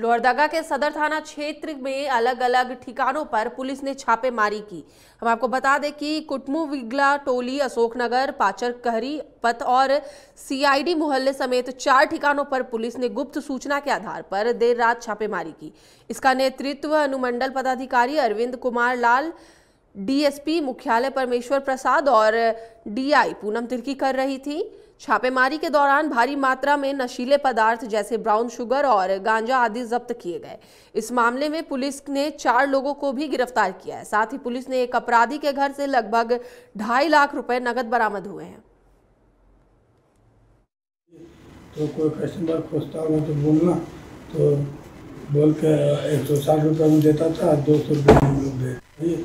लोहरदगा के सदर थाना क्षेत्र में अलग अलग ठिकानों पर पुलिस ने छापेमारी की हम आपको बता दें कि कुटमू विगला टोली अशोकनगर पाचर कहरी पथ और सीआईडी मोहल्ले समेत चार ठिकानों पर पुलिस ने गुप्त सूचना के आधार पर देर रात छापेमारी की इसका नेतृत्व अनुमंडल पदाधिकारी अरविंद कुमार लाल डीएसपी मुख्यालय परमेश्वर प्रसाद और डीआई पूनम तिर्की कर रही थी छापेमारी के दौरान भारी मात्रा में नशीले पदार्थ जैसे ब्राउन शुगर और गांजा आदि जब्त किए गए इस मामले में पुलिस ने चार लोगों को भी गिरफ्तार किया है साथ ही पुलिस ने एक अपराधी के घर से लगभग ढाई लाख रुपए नकद बरामद हुए हैं तो कोई कस्टमर खोजता होगा तो बोलना तो बोल के एक सौ साठ रुपये में देता था दो सौ रुपये में लोग दे